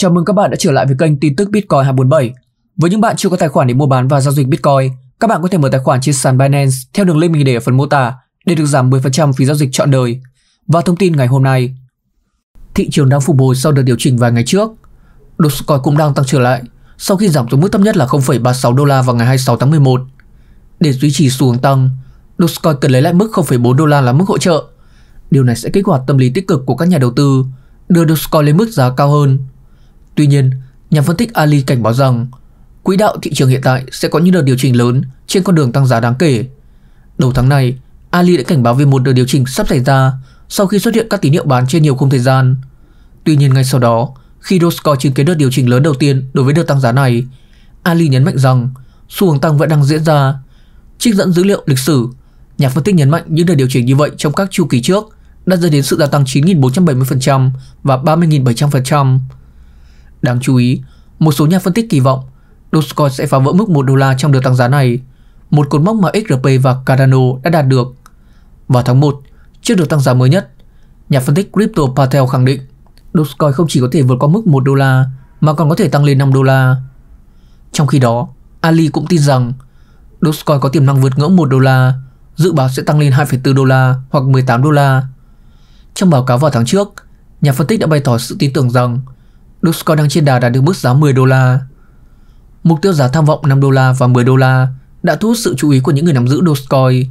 Chào mừng các bạn đã trở lại với kênh tin tức Bitcoin 247. Với những bạn chưa có tài khoản để mua bán và giao dịch Bitcoin, các bạn có thể mở tài khoản trên sàn Binance theo đường link mình để ở phần mô tả để được giảm 10% phí giao dịch trọn đời. Và thông tin ngày hôm nay, thị trường đang phục hồi sau đợt điều chỉnh vài ngày trước. Dogecoin cũng đang tăng trở lại sau khi giảm xuống mức thấp nhất là 0,36 đô la vào ngày 26 tháng 11. Để duy trì xu hướng tăng, Dogecoin cần lấy lại mức 0,4 đô la là mức hỗ trợ. Điều này sẽ kích hoạt tâm lý tích cực của các nhà đầu tư, đưa Dogecoin lên mức giá cao hơn Tuy nhiên, nhà phân tích Ali cảnh báo rằng quỹ đạo thị trường hiện tại sẽ có những đợt điều chỉnh lớn trên con đường tăng giá đáng kể. Đầu tháng này, Ali đã cảnh báo về một đợt điều chỉnh sắp xảy ra sau khi xuất hiện các tín hiệu bán trên nhiều khung thời gian. Tuy nhiên ngay sau đó, khi Dogecoin chứng kiến đợt điều chỉnh lớn đầu tiên đối với đợt tăng giá này, Ali nhấn mạnh rằng xu hướng tăng vẫn đang diễn ra. Trích dẫn dữ liệu lịch sử, nhà phân tích nhấn mạnh những đợt điều chỉnh như vậy trong các chu kỳ trước đã dẫn đến sự gia tăng 9.470% và 30.700%. Đáng chú ý, một số nhà phân tích kỳ vọng Dogecoin sẽ phá vỡ mức 1 đô la trong đợt tăng giá này, một cột mốc mà XRP và Cardano đã đạt được. Vào tháng 1, trước đợt tăng giá mới nhất, nhà phân tích Crypto Patel khẳng định Dogecoin không chỉ có thể vượt qua mức 1 đô la mà còn có thể tăng lên 5 đô la. Trong khi đó, Ali cũng tin rằng Dogecoin có tiềm năng vượt ngưỡng 1 đô la, dự báo sẽ tăng lên 2,4 đô la hoặc 18 đô la. Trong báo cáo vào tháng trước, nhà phân tích đã bày tỏ sự tin tưởng rằng Dogecoin đang trên đà đạt được mức giá 10 đô la. Mục tiêu giá tham vọng 5 đô la và 10 đô la đã thu hút sự chú ý của những người nắm giữ Dogecoin.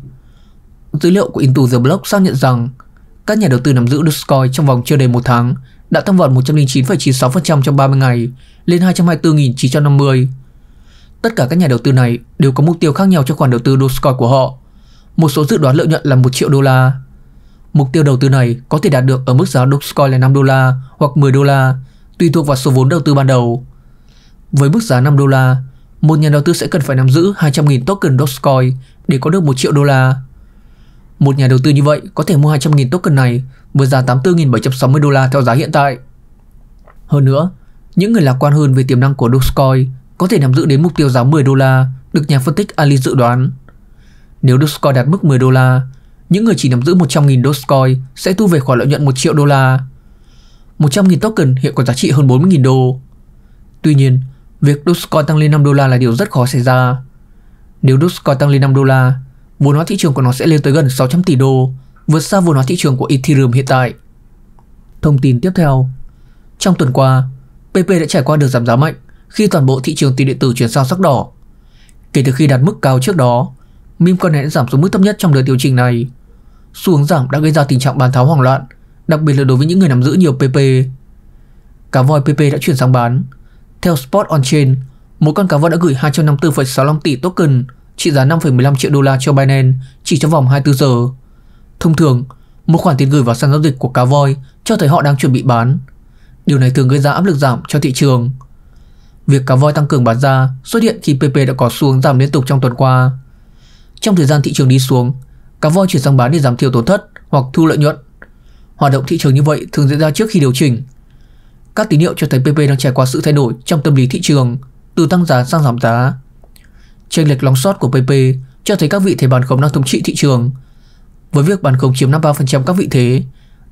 Dữ liệu của Into the Block xác nhận rằng các nhà đầu tư nắm giữ Dogecoin trong vòng chưa đầy một tháng đã tăng vọt 109,96% trong 30 ngày lên 224.950. Tất cả các nhà đầu tư này đều có mục tiêu khác nhau cho khoản đầu tư Dogecoin của họ. Một số dự đoán lợi nhuận là 1 triệu đô la. Mục tiêu đầu tư này có thể đạt được ở mức giá Dogecoin là 5 đô la hoặc 10 đô la tùy thuộc vào số vốn đầu tư ban đầu. Với mức giá 5 đô la, một nhà đầu tư sẽ cần phải nắm giữ 200.000 token Dogecoin để có được 1 triệu đô la. Một nhà đầu tư như vậy có thể mua 200.000 token này với giá 84.760 đô la theo giá hiện tại. Hơn nữa, những người lạc quan hơn về tiềm năng của Dogecoin có thể nắm giữ đến mục tiêu giá 10 đô la được nhà phân tích Ali dự đoán. Nếu Dogecoin đạt mức 10 đô la, những người chỉ nắm giữ 100.000 Dogecoin sẽ thu về khoản lợi nhuận 1 triệu đô la. 100.000 token hiện có giá trị hơn 40.000 đô. Tuy nhiên, việc Dogecoin tăng lên 5 đô la là điều rất khó xảy ra. Nếu Dogecoin tăng lên 5 đô la, vốn hóa thị trường của nó sẽ lên tới gần 600 tỷ đô, vượt xa vốn hóa thị trường của Ethereum hiện tại. Thông tin tiếp theo Trong tuần qua, PP đã trải qua được giảm giá mạnh khi toàn bộ thị trường tiền điện tử chuyển sang sắc đỏ. Kể từ khi đạt mức cao trước đó, meme coin này đã giảm xuống mức thấp nhất trong đợt điều chỉnh này. Xu hướng giảm đã gây ra tình trạng bán tháo hoảng loạn đặc biệt là đối với những người nắm giữ nhiều PP. Cá voi PP đã chuyển sang bán. Theo Spot on Chain, một con cá voi đã gửi 254,65 tỷ token trị giá 5,15 triệu đô la cho Binance chỉ trong vòng 24 giờ. Thông thường, một khoản tiền gửi vào sàn giao dịch của cá voi cho thấy họ đang chuẩn bị bán. Điều này thường gây ra áp lực giảm cho thị trường. Việc cá voi tăng cường bán ra xuất hiện khi PP đã có xuống giảm liên tục trong tuần qua. Trong thời gian thị trường đi xuống, cá voi chuyển sang bán để giảm thiểu tổn thất hoặc thu lợi nhuận Hoạt động thị trường như vậy thường diễn ra trước khi điều chỉnh. Các tín hiệu cho thấy PP đang trải qua sự thay đổi trong tâm lý thị trường, từ tăng giá sang giảm giá. Chênh lệch long short của PP cho thấy các vị thế bán khống đang thống trị thị trường. Với việc bán khống chiếm 53% các vị thế,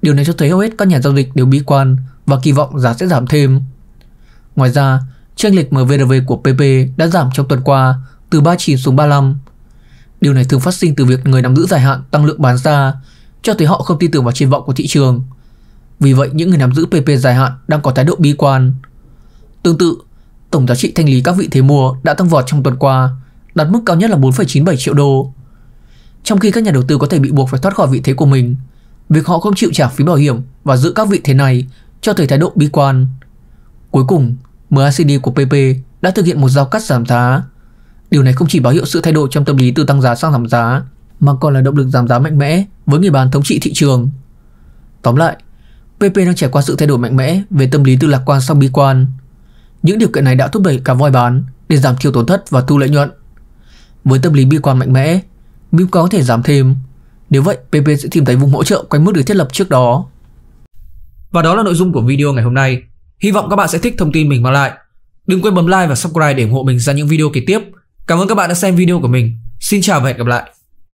điều này cho thấy hầu hết các nhà giao dịch đều bi quan và kỳ vọng giá sẽ giảm thêm. Ngoài ra, chênh lệch MVRV của PP đã giảm trong tuần qua từ 39 xuống 35. Điều này thường phát sinh từ việc người nắm giữ dài hạn tăng lượng bán ra cho thấy họ không tin tưởng vào triển vọng của thị trường. Vì vậy, những người nắm giữ PP dài hạn đang có thái độ bi quan. Tương tự, tổng giá trị thanh lý các vị thế mua đã tăng vọt trong tuần qua, đạt mức cao nhất là 4,97 triệu đô. Trong khi các nhà đầu tư có thể bị buộc phải thoát khỏi vị thế của mình, việc họ không chịu trả phí bảo hiểm và giữ các vị thế này cho thấy thái độ bi quan. Cuối cùng, MACD của PP đã thực hiện một giao cắt giảm giá. Điều này không chỉ báo hiệu sự thay đổi trong tâm lý từ tăng giá sang giảm giá, mà còn là động lực giảm giá mạnh mẽ với người bán thống trị thị trường. Tóm lại, PP đang trải qua sự thay đổi mạnh mẽ về tâm lý từ lạc quan sang bi quan. Những điều kiện này đã thúc đẩy cả voi bán để giảm thiểu tổn thất và thu lợi nhuận. Với tâm lý bi quan mạnh mẽ, MIM có thể giảm thêm. Nếu vậy, PP sẽ tìm thấy vùng hỗ trợ quanh mức được thiết lập trước đó. Và đó là nội dung của video ngày hôm nay. Hy vọng các bạn sẽ thích thông tin mình mang lại. Đừng quên bấm like và subscribe để ủng hộ mình ra những video kế tiếp. Cảm ơn các bạn đã xem video của mình. Xin chào và hẹn gặp lại.